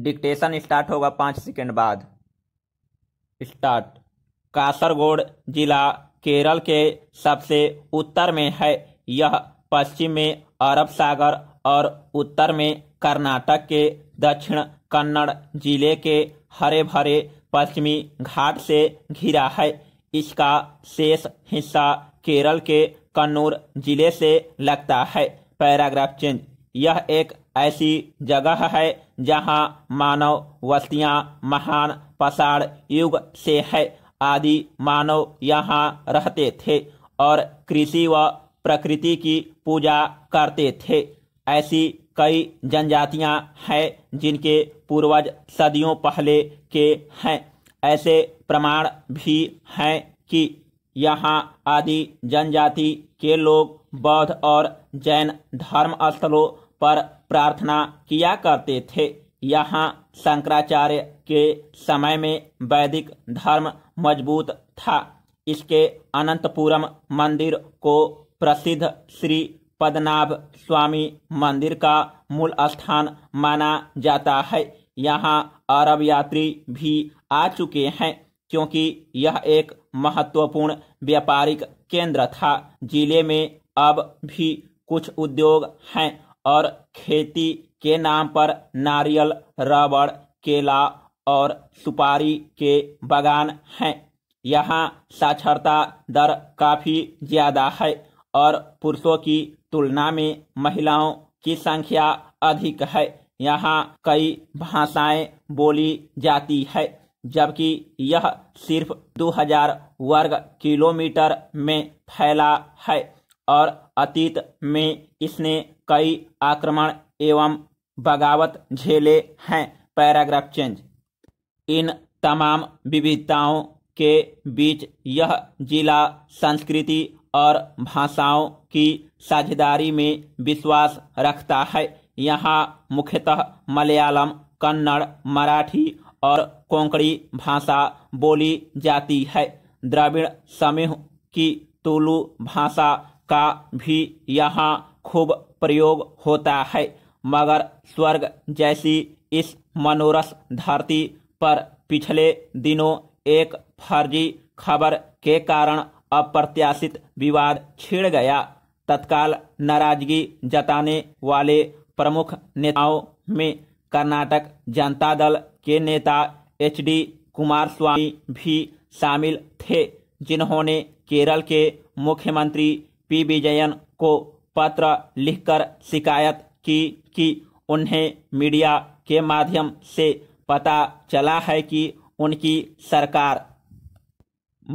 dictation start होगा पाँच second बाद स्टार्ट कासरगोड जिला केरल के सबसे उत्तर में है यह पश्चिम में अरब सागर और उत्तर में कर्नाटक के दक्षिण कन्नड़ जिले के हरे भरे पश्चिमी घाट से घिरा है इसका शेष हिस्सा केरल के कन्नूर जिले से लगता है पैराग्राफ चेंज यह एक ऐसी जगह है जहाँ मानव वस्तियाँ महान पसाड़ युग से है आदि मानव यहाँ रहते थे और कृषि व प्रकृति की पूजा करते थे ऐसी कई जनजातियाँ हैं जिनके पूर्वज सदियों पहले के हैं ऐसे प्रमाण भी हैं कि यहाँ आदि जनजाति के लोग बौद्ध और जैन धर्म स्थलों पर प्रार्थना किया करते थे यहाँ शंकराचार्य के समय में वैदिक धर्म मजबूत था इसके अनंतपुरम मंदिर को प्रसिद्ध श्री पदनाभ स्वामी मंदिर का मूल स्थान माना जाता है यहाँ अरब यात्री भी आ चुके हैं क्योंकि यह एक महत्वपूर्ण व्यापारिक केंद्र था जिले में अब भी कुछ उद्योग हैं और खेती के नाम पर नारियल रबड़ केला और सुपारी के बागान हैं यहाँ साक्षरता दर काफ़ी ज़्यादा है और पुरुषों की तुलना में महिलाओं की संख्या अधिक है यहाँ कई भाषाएं बोली जाती है जबकि यह सिर्फ 2000 वर्ग किलोमीटर में फैला है और अतीत में इसने कई आक्रमण एवं बगावत झेले हैं पैराग्राफ चेंज इन तमाम विविधताओं के बीच यह जिला संस्कृति और भाषाओं की साझेदारी में विश्वास रखता है यहाँ मुख्यतः मलयालम कन्नड़ मराठी और कोंकणी भाषा बोली जाती है द्रविड़ समूह की तुलु भाषा का भी यहाँ खूब प्रयोग होता है मगर स्वर्ग जैसी इस मनोरस धरती पर पिछले दिनों एक फर्जी खबर के कारण अप्रत्याशित विवाद छिड़ गया तत्काल नाराजगी जताने वाले प्रमुख नेताओं में कर्नाटक जनता दल के नेता एच डी कुमार स्वामी भी शामिल थे जिन्होंने केरल के मुख्यमंत्री पी विजयन को पत्र लिखकर शिकायत की कि उन्हें मीडिया के माध्यम से पता चला है कि उनकी सरकार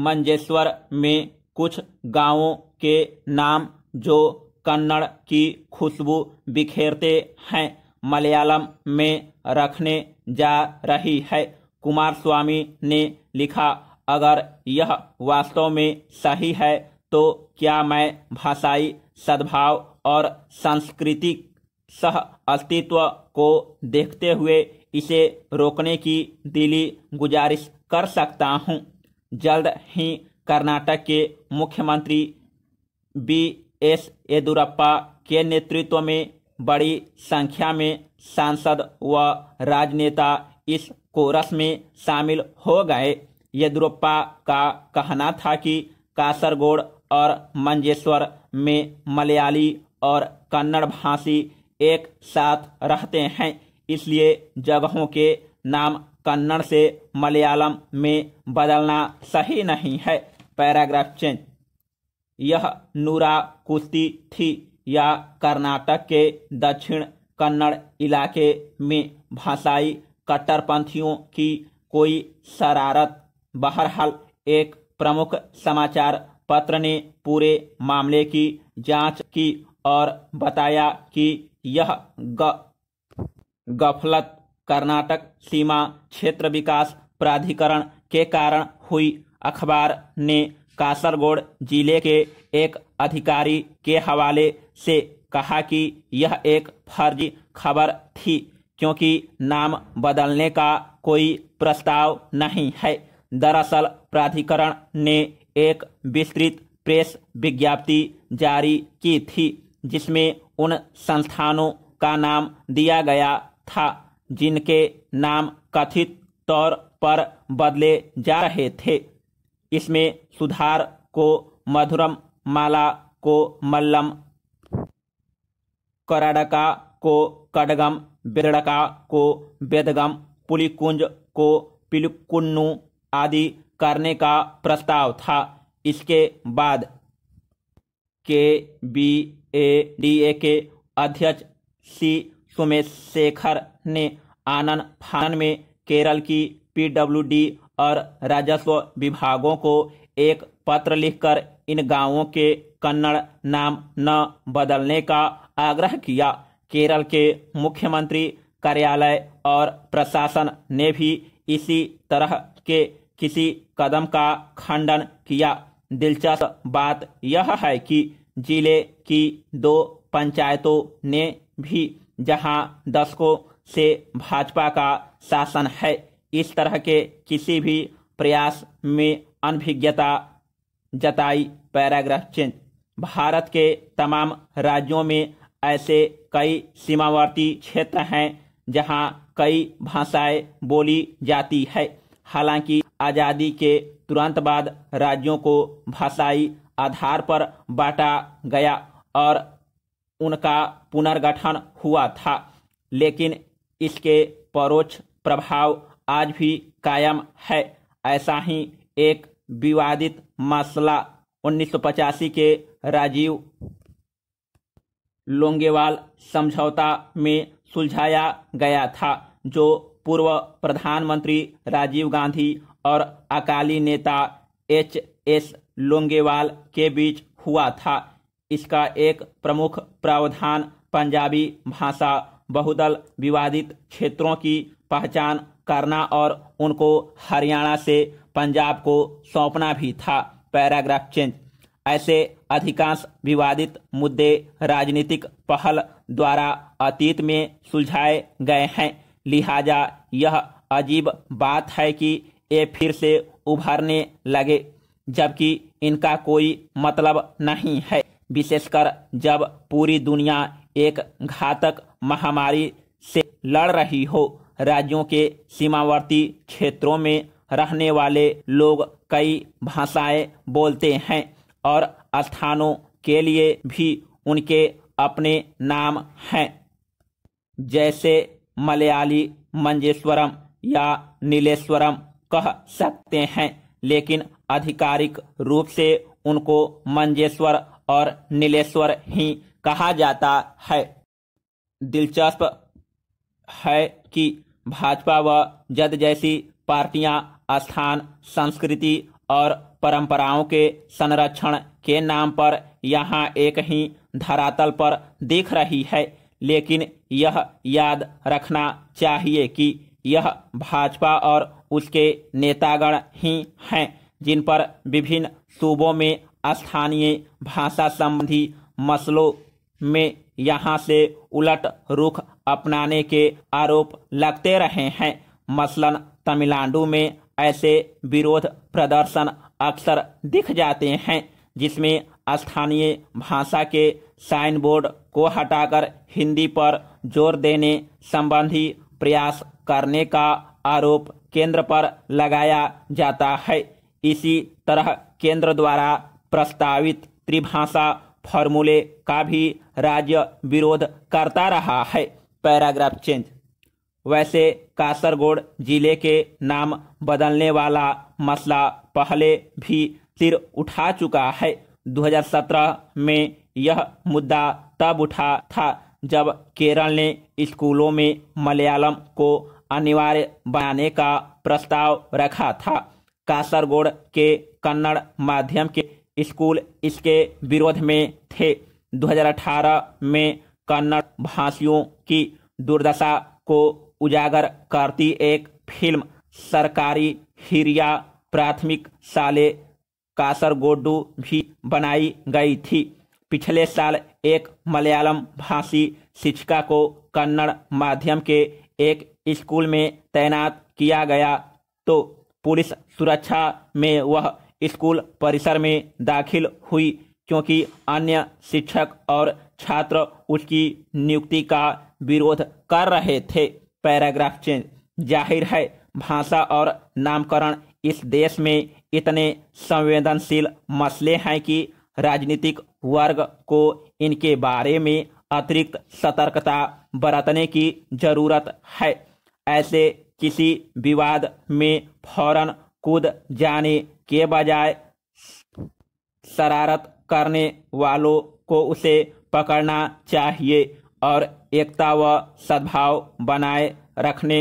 मंजेश्वर में कुछ गांवों के नाम जो कन्नड़ की खुशबू बिखेरते हैं मलयालम में रखने जा रही है कुमार स्वामी ने लिखा अगर यह वास्तव में सही है तो क्या मैं भाषाई सद्भाव और सांस्कृतिक सह अस्तित्व को देखते हुए इसे रोकने की दिली गुजारिश कर सकता हूं जल्द ही कर्नाटक के मुख्यमंत्री बी एस येदुरप्पा के नेतृत्व में बड़ी संख्या में सांसद व राजनेता इस कोरस में शामिल हो गए येदुरप्पा का कहना था कि कासरगोड और मंजेश्वर में मलयाली और कन्नड़ भाषी एक साथ रहते हैं इसलिए जगहों के नाम कन्नड़ से मलयालम में बदलना सही नहीं है पैराग्राफ चेंज यह नूरा कुश्ती थी या कर्नाटक के दक्षिण कन्नड़ इलाके में भाषाई कट्टरपंथियों की कोई शरारत बहरहाल एक प्रमुख समाचार पत्र ने पूरे मामले की जांच की और बताया कि यह ग, गफलत कर्नाटक सीमा क्षेत्र विकास प्राधिकरण के कारण हुई अखबार ने कासरगोड जिले के एक अधिकारी के हवाले से कहा कि यह एक फर्जी खबर थी क्योंकि नाम बदलने का कोई प्रस्ताव नहीं है दरअसल प्राधिकरण ने एक विस्तृत प्रेस विज्ञप्ति जारी की थी जिसमें उन संस्थानों का नाम दिया गया था जिनके नाम कथित तौर पर बदले जा रहे थे इसमें सुधार को मधुरम माला को मल्लम कराडका को कडगम बिरड़का को बेदगम पुलिकुंज को पिलुकुन्नु आदि करने का प्रस्ताव था इसके बाद के बी ए डी ए के अध्यक्ष सी सुमेश शेखर ने आनंद फानन में केरल की पीडब्ल्यूडी और राजस्व विभागों को एक पत्र लिखकर इन गांवों के कन्नड़ नाम न बदलने का आग्रह किया केरल के मुख्यमंत्री कार्यालय और प्रशासन ने भी इसी तरह के किसी कदम का खंडन किया दिलचस्प बात यह है कि जिले की दो पंचायतों ने भी जहां दशकों से भाजपा का शासन है इस तरह के किसी भी प्रयास में अनभिज्ञता जताई पैराग्राफ चेंज भारत के तमाम राज्यों में ऐसे कई सीमावर्ती क्षेत्र हैं जहां कई भाषाएं बोली जाती है हालांकि आज़ादी के तुरंत बाद राज्यों को भाषाई आधार पर बांटा गया और उनका पुनर्गठन हुआ था लेकिन इसके परोक्ष प्रभाव आज भी कायम है ऐसा ही एक विवादित मसला उन्नीस के राजीव लोंगेवाल समझौता में सुलझाया गया था जो पूर्व प्रधानमंत्री राजीव गांधी और अकाली नेता एच एस लोंगेवाल के बीच हुआ था इसका एक प्रमुख प्रावधान पंजाबी भाषा बहुदल विवादित क्षेत्रों की पहचान करना और उनको हरियाणा से पंजाब को सौंपना भी था पैराग्राफ चेंज ऐसे अधिकांश विवादित मुद्दे राजनीतिक पहल द्वारा अतीत में सुलझाए गए हैं लिहाजा यह अजीब बात है कि ये फिर से उभरने लगे जबकि इनका कोई मतलब नहीं है विशेषकर जब पूरी दुनिया एक घातक महामारी से लड़ रही हो राज्यों के सीमावर्ती क्षेत्रों में रहने वाले लोग कई भाषाएं बोलते हैं और स्थानों के लिए भी उनके अपने नाम हैं जैसे मलयाली मंजेश्वरम या नीलेश्वरम कह सकते हैं लेकिन आधिकारिक रूप से उनको मंजेश्वर और नीलेश्वर ही कहा जाता है दिलचस्प है कि भाजपा व जद जैसी पार्टियां स्थान संस्कृति और परंपराओं के संरक्षण के नाम पर यहां एक ही धरातल पर दिख रही है लेकिन यह याद रखना चाहिए कि यह भाजपा और उसके नेतागण ही हैं जिन पर विभिन्न सूबों में स्थानीय भाषा संबंधी मसलों में यहाँ से उलट रुख अपनाने के आरोप लगते रहे हैं मसलन तमिलनाडु में ऐसे विरोध प्रदर्शन अक्सर दिख जाते हैं जिसमें स्थानीय भाषा के साइन बोर्ड को हटाकर हिंदी पर जोर देने संबंधी प्रयास करने का आरोप केंद्र पर लगाया जाता है इसी तरह केंद्र द्वारा प्रस्तावित त्रिभाषा फॉर्मूले का भी राज्य विरोध करता रहा है पैराग्राफ चेंज वैसे कासरगोड जिले के नाम बदलने वाला मसला पहले भी सिर उठा चुका है 2017 में यह मुद्दा तब उठा था जब केरल ने स्कूलों में मलयालम को अनिवार्य बनाने का प्रस्ताव रखा था कासरगोड के कन्नड़ माध्यम के स्कूल इसके विरोध में थे 2018 में कन्नड़ भाषियों की दुर्दशा को उजागर करती एक फिल्म सरकारी हिरिया प्राथमिक शाले कासरगोडू भी बनाई गई थी पिछले साल एक मलयालम भाषी शिक्षिका को कन्नड़ माध्यम के एक स्कूल में तैनात किया गया तो पुलिस सुरक्षा में वह स्कूल परिसर में दाखिल हुई क्योंकि अन्य शिक्षक और छात्र उसकी नियुक्ति का विरोध कर रहे थे पैराग्राफ चेंज जाहिर है भाषा और नामकरण इस देश में इतने संवेदनशील मसले हैं कि राजनीतिक वर्ग को इनके बारे में अतिरिक्त सतर्कता बरतने की जरूरत है ऐसे किसी विवाद में फौरन कूद जाने के बजाय शरारत करने वालों को उसे पकड़ना चाहिए और एकता व सद्भाव बनाए रखने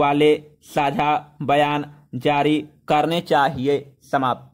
वाले साझा बयान जारी करने चाहिए समाप्त